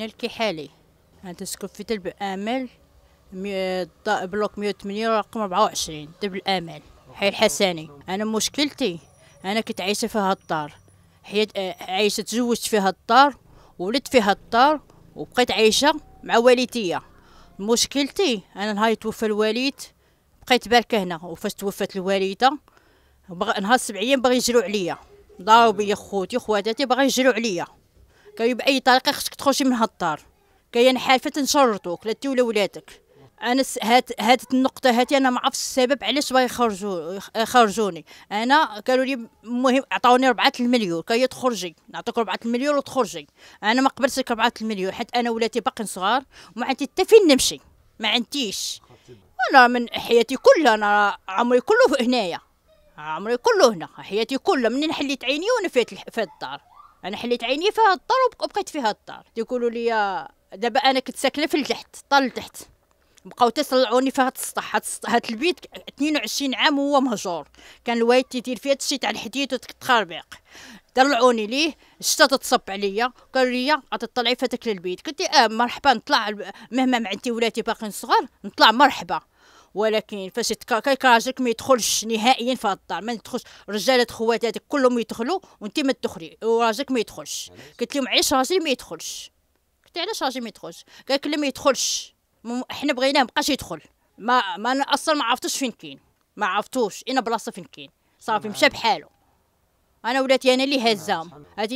من الكحالي أنا تسكن في درب آمل بلوك مية وثمانية رقم أربعة وعشرين درب آمل حي الحساني أنا مشكلتي أنا كنت عايشة في هالدار حياة آه، عايشة تزوجت في هالدار ولدت في هالدار وبقيت عايشة مع والدتي مشكلتي أنا نهار توفى الوالد بقيت باركة هنا وفاش توفات الوالدة بغ... نهار سبع أيام بغي يجرو عليا ضاروا بيا خوتي خواتاتي بغي يجرو عليا كاي باي طريقه خصك تخرجي من هاد الدار كاين حالفه نشرطوك لا انت ولا ولادك انا هات هات النقطه هاتي انا ما عرفتش السبب علاش باغي يخرجوا يخرجوني انا قالوا لي المهم عطاوني 4 المليون كي تخرجي نعطيك 4 المليون وتخرجي انا ما قبلتش 4 المليون حيت انا ولادي باقي صغار وما عندي حتى فين نمشي ما عنديش انا من حياتي كلها انا عمري كله هنايا عمري كله هنا حياتي كلها منين حليت عيني وانا فات في الدار انا حليت عيني في هاد الدار وبقيت في هاد الدار يقولوا لي دابا انا كنت ساكنه في التحت طال التحت بقاو تيطلعوني في هاد السطح هاد, هاد البيت 22 عام وهو مهجور كان الوالد تيدير فيه هادشي تاع الحديد وتخربيق طلعوني ليه الشتا تتصب عليا قال لي غتطلعي في هذاك البيت قلت اه مرحبا نطلع مهما معنتي ولاتي باقي باقيين صغار نطلع مرحبا ولكن فاش كيكره راجلك ما يدخلش نهائيا في الدار ما تدخلش رجالات خوات هذيك كلهم يدخلوا وانت ما تدخلي وراجلك ما يدخلش قلت لهم علاش راجلي ما يدخلش قلت علاش راجلي ما يدخلش قال لك لا ما يدخلش حنا بغيناه ما بقاش يدخل ما ما انا اصلا ما عرفتش فين كاين ما عرفتوش انا بلاصه فين كاين صافي مشى نعم. بحاله انا ولاتي انا اللي نعم، هزام هذه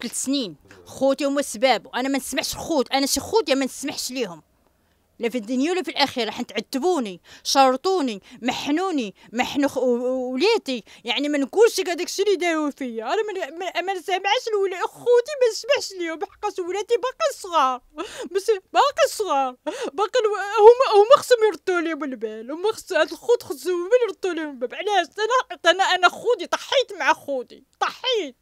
ثلاث سنين خوتي هما السباب انا ما نسمحش خوت انا شي خوت ما نسمحش ليهم لا في الدنيا ولا في الاخره راح تعتبوني شرطوني محنوني محنو وليتي يعني ما نقولش هذاك الشيء اللي داروا فيا انا ما نسمعش ولا اخوتي ما سمعش ليهم حقاش ولاتي باقي صغار بس باقي صغار باقي هما هما خصهم يردوا لهم البال هما خص هاد الخوت خصهم يردوا لهم البال علاش انا انا انا خوتي ضحيت مع خوتي ضحيت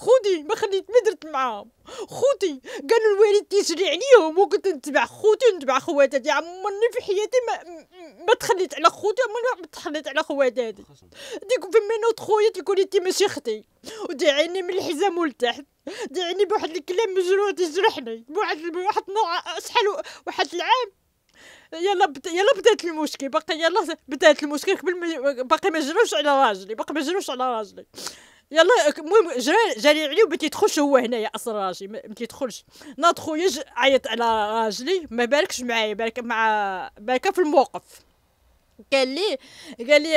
خوتي ما خليت ما درت معاهم خوتي قالوا الوالد تيجري عليهم وكنت نتبع خوتي ونتبع خواتاتي عمرني في حياتي ما ما تخليت على خوتي ما تخليت على خواتاتي ديك في منوت خويا لي انت ماشي اختي وداعيني من الحزام ولتحت داعيني بواحد الكلام مجروح تجرحني بواحد بواحد نوع شحال واحد العام يلا بت... يلا بدات المشكل باقي يلا بدات المشكل قبل ما باقي ما جروش على راجلي باقي ما جروش على راجلي يلا المهم جرى جاري عليه ما تيدخلش هو هنايا اصلا راجلي ما تيدخلش ناض خويا عيط على راجلي ما بالكش معايا بالك مع بالك في الموقف قال لي قال لي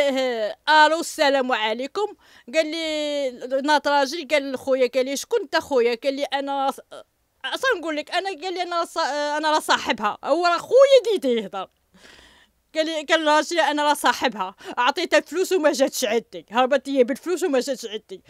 أه، الو السلام عليكم قال لي ناط راجلي قال لخويا قال لي شكون انت خويا قال لي انا اصلا نقول لك انا قال لي انا انا راه صاحبها هو راه خويا ديدي يهضر قال لي قال راجلي انا راه صاحبها اعطيتها الفلوس وما جاتش عندي هربت لي بالفلوس وما جاتش عندي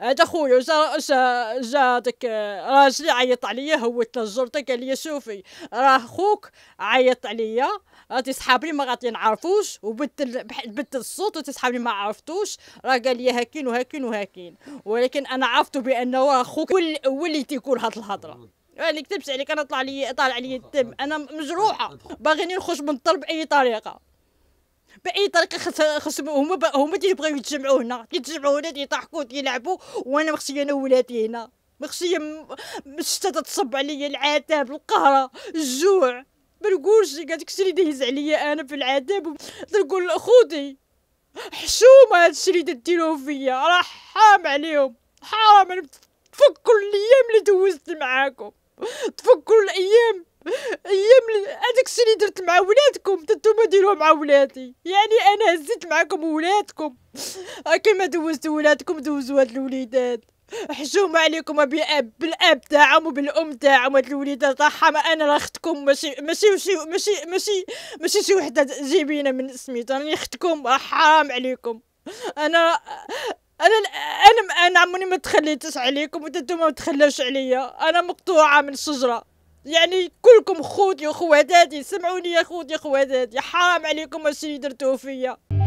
هذا خويا جا جا جا داك راجلي عيط عليا هوت للجرطه قال لي شوفي راه خوك عيط عليا راه صحابي ما غادي نعرفوش وبدل بدل الصوت وتصحابي ما عرفتوش راه قال لي هاكين وهاكين وهاكين ولكن انا عرفت بانه خوك هو اللي تيقول هاد الهضره ما نكذبش عليك انا طلع لي طالع لي الدم انا مجروحه باغيني نخرج من الطلب باي طريقه باي طريقه خص خصهم هما هما تيبغيو يتجمعوا هنا كيتجمعوا هنا تيضحكوا تيلعبوا وانا مخشيه انا ولادي هنا مخشيه مشتا تتصب عليا العتاب القهره الجوع ما نقولش قالت الشيء اللي دايز عليا انا في العذاب تنقول خوتي حشومه هاد الشيء اللي ديروه فيا راه حرام عليهم حرام انا الايام اللي دوزت معاكم تفك كل الايام ايام هذاك الشيء اللي درت مع ولادكم تنتوما ديروه مع ولادي يعني انا هزيت معاكم ولادكم آه، كيما دوزتوا ولادكم دوزوا هاد الوليدات حشومة عليكم بالاب بالاب تاعهم وبالام تاعهم هاد الوليدات رحم انا راه اختكم ماشي ماشي ماشي ماشي ماشي ماشي شي وحده جايبينها من سميتو راني اختكم حرام عليكم انا انا انا انا عمري ما تخليتش عليكم وانتوما ما تخلاش عليا انا مقطوعه من الشجره يعني كلكم خوتي وخواتاتي سمعوني يا خوتي وخواتاتي حرام عليكم واش اللي درتوه فيا